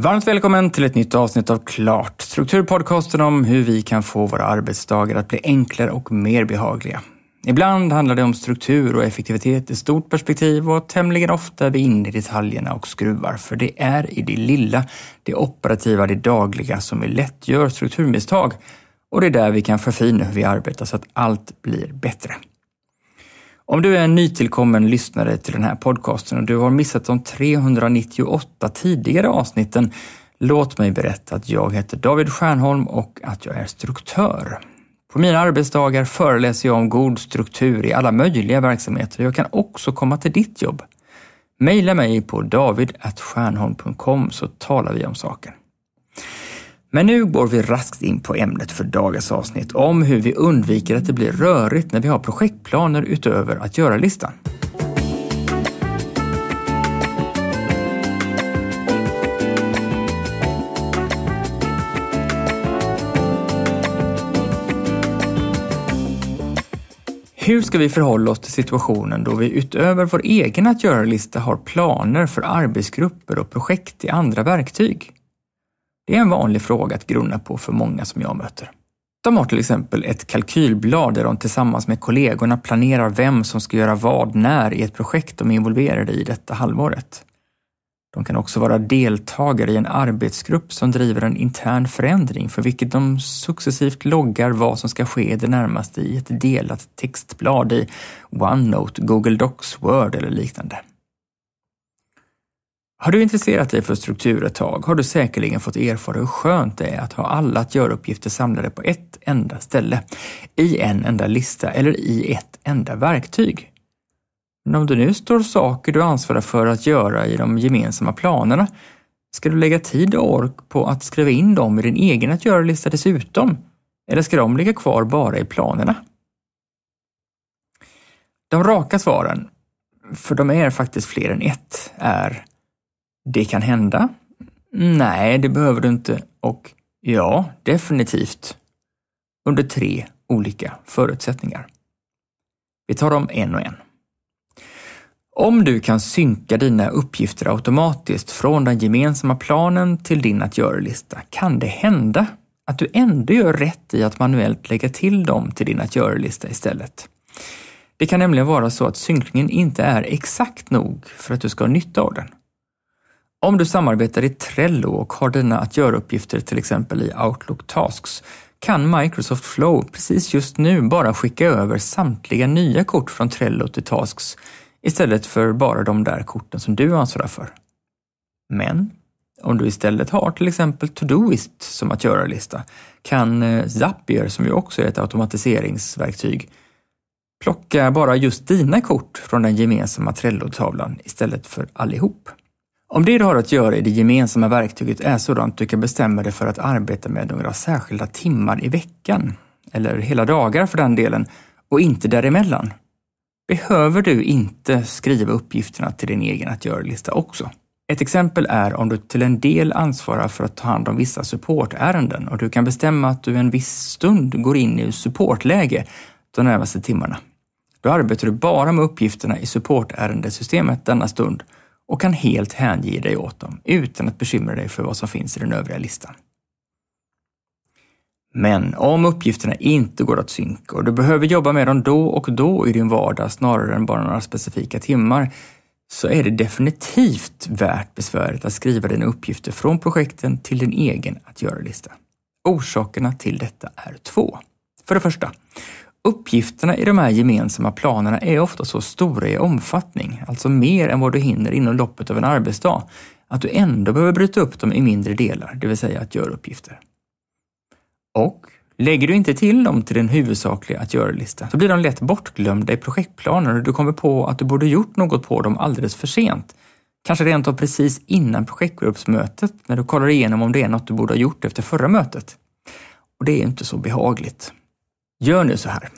Varmt välkommen till ett nytt avsnitt av Klart, strukturpodcasten om hur vi kan få våra arbetsdagar att bli enklare och mer behagliga. Ibland handlar det om struktur och effektivitet i stort perspektiv och tämligen ofta är vi inne i detaljerna och skruvar, för det är i det lilla, det operativa, det dagliga som vi lätt gör strukturmisstag och det är där vi kan förfina hur vi arbetar så att allt blir bättre. Om du är en nytillkommen lyssnare till den här podcasten och du har missat de 398 tidigare avsnitten, låt mig berätta att jag heter David Stjernholm och att jag är struktör. På mina arbetsdagar föreläser jag om god struktur i alla möjliga verksamheter. Jag kan också komma till ditt jobb. Maila mig på david.stjernholm.com så talar vi om saken. Men nu går vi raskt in på ämnet för dagens avsnitt om hur vi undviker att det blir rörigt när vi har projektplaner utöver att göra-listan. Hur ska vi förhålla oss till situationen då vi utöver vår egen att göra-lista har planer för arbetsgrupper och projekt i andra verktyg? Det är en vanlig fråga att grunna på för många som jag möter. De har till exempel ett kalkylblad där de tillsammans med kollegorna planerar vem som ska göra vad när i ett projekt de är involverade i detta halvåret. De kan också vara deltagare i en arbetsgrupp som driver en intern förändring för vilket de successivt loggar vad som ska ske det närmaste i ett delat textblad i OneNote, Google Docs, Word eller liknande. Har du intresserat dig för struktur ett tag har du säkerligen fått erfara hur skönt det är att ha alla att göra-uppgifter samlade på ett enda ställe, i en enda lista eller i ett enda verktyg. Men om det nu står saker du ansvarar för att göra i de gemensamma planerna, ska du lägga tid och ork på att skriva in dem i din egen att göra-lista dessutom? Eller ska de ligga kvar bara i planerna? De raka svaren, för de är faktiskt fler än ett, är det kan hända. Nej, det behöver du inte. Och ja, definitivt. Under tre olika förutsättningar. Vi tar dem en och en. Om du kan synka dina uppgifter automatiskt från den gemensamma planen till din att göra-lista kan det hända att du ändå gör rätt i att manuellt lägga till dem till din att göra-lista istället. Det kan nämligen vara så att synkningen inte är exakt nog för att du ska ha nytta av den. Om du samarbetar i Trello och har dina att göra-uppgifter till exempel i Outlook Tasks kan Microsoft Flow precis just nu bara skicka över samtliga nya kort från Trello till Tasks istället för bara de där korten som du ansvarar för. Men om du istället har till exempel Todoist som att göra-lista kan eh, Zapier, som ju också är ett automatiseringsverktyg, plocka bara just dina kort från den gemensamma Trello-tavlan istället för allihop. Om det du har att göra i det gemensamma verktyget är sådant du kan bestämma dig för att arbeta med några särskilda timmar i veckan, eller hela dagar för den delen, och inte däremellan, behöver du inte skriva uppgifterna till din egen att göra-lista också. Ett exempel är om du till en del ansvarar för att ta hand om vissa supportärenden och du kan bestämma att du en viss stund går in i supportläge de närmaste timmarna. Då arbetar du bara med uppgifterna i supportärendesystemet denna stund och kan helt hänge dig åt dem utan att bekymra dig för vad som finns i den övriga listan. Men om uppgifterna inte går att synka och du behöver jobba med dem då och då i din vardag snarare än bara några specifika timmar, så är det definitivt värt besväret att skriva dina uppgifter från projekten till din egen att göra-lista. Orsakerna till detta är två. För det första, Uppgifterna i de här gemensamma planerna är ofta så stora i omfattning, alltså mer än vad du hinner inom loppet av en arbetsdag, att du ändå behöver bryta upp dem i mindre delar, det vill säga att göra uppgifter. Och lägger du inte till dem till din huvudsakliga att göra-lista så blir de lätt bortglömda i projektplaner och du kommer på att du borde gjort något på dem alldeles för sent. Kanske rent av precis innan projektgruppsmötet när du kollar igenom om det är något du borde ha gjort efter förra mötet. Och det är inte så behagligt. Gör nu så här.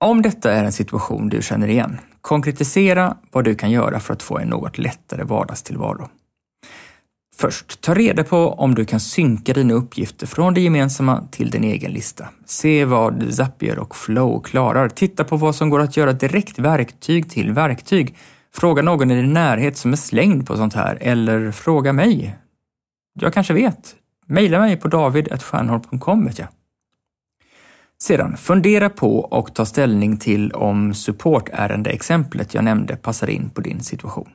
Om detta är en situation du känner igen, konkretisera vad du kan göra för att få en något lättare vardagstillvaro. Först, ta reda på om du kan synka dina uppgifter från det gemensamma till din egen lista. Se vad Zapier och Flow klarar. Titta på vad som går att göra direkt verktyg till verktyg. Fråga någon i din närhet som är slängd på sånt här, eller fråga mig. Jag kanske vet. Maila mig på david.stjernholm.com vet jag. Sedan fundera på och ta ställning till om supportärendeexemplet jag nämnde passar in på din situation.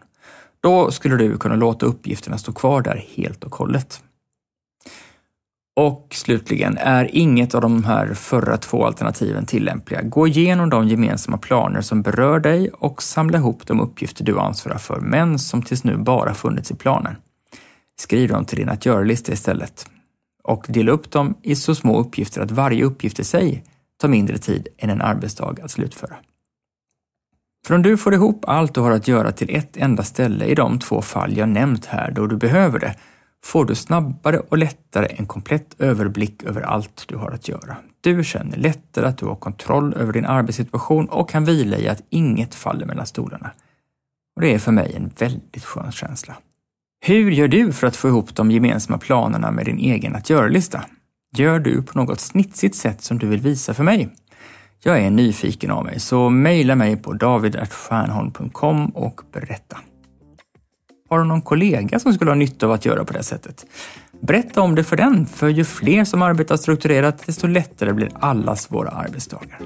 Då skulle du kunna låta uppgifterna stå kvar där helt och hållet. Och slutligen, är inget av de här förra två alternativen tillämpliga, gå igenom de gemensamma planer som berör dig och samla ihop de uppgifter du ansvarar för men som tills nu bara funnits i planen. Skriv dem till din att göra-lista istället och dela upp dem i så små uppgifter att varje uppgift i sig tar mindre tid än en arbetsdag att slutföra. För om du får ihop allt du har att göra till ett enda ställe i de två fall jag nämnt här då du behöver det, får du snabbare och lättare en komplett överblick över allt du har att göra. Du känner lättare att du har kontroll över din arbetssituation och kan vila i att inget faller mellan stolarna. Och Det är för mig en väldigt skön känsla. Hur gör du för att få ihop de gemensamma planerna med din egen att göra-lista? Gör du på något snitsigt sätt som du vill visa för mig? Jag är nyfiken av mig, så mejla mig på david.stjernholm.com och berätta. Har du någon kollega som skulle ha nytta av att göra på det sättet? Berätta om det för den, för ju fler som arbetar strukturerat, desto lättare blir allas våra arbetsdagar.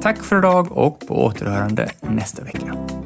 Tack för idag och på återhörande nästa vecka.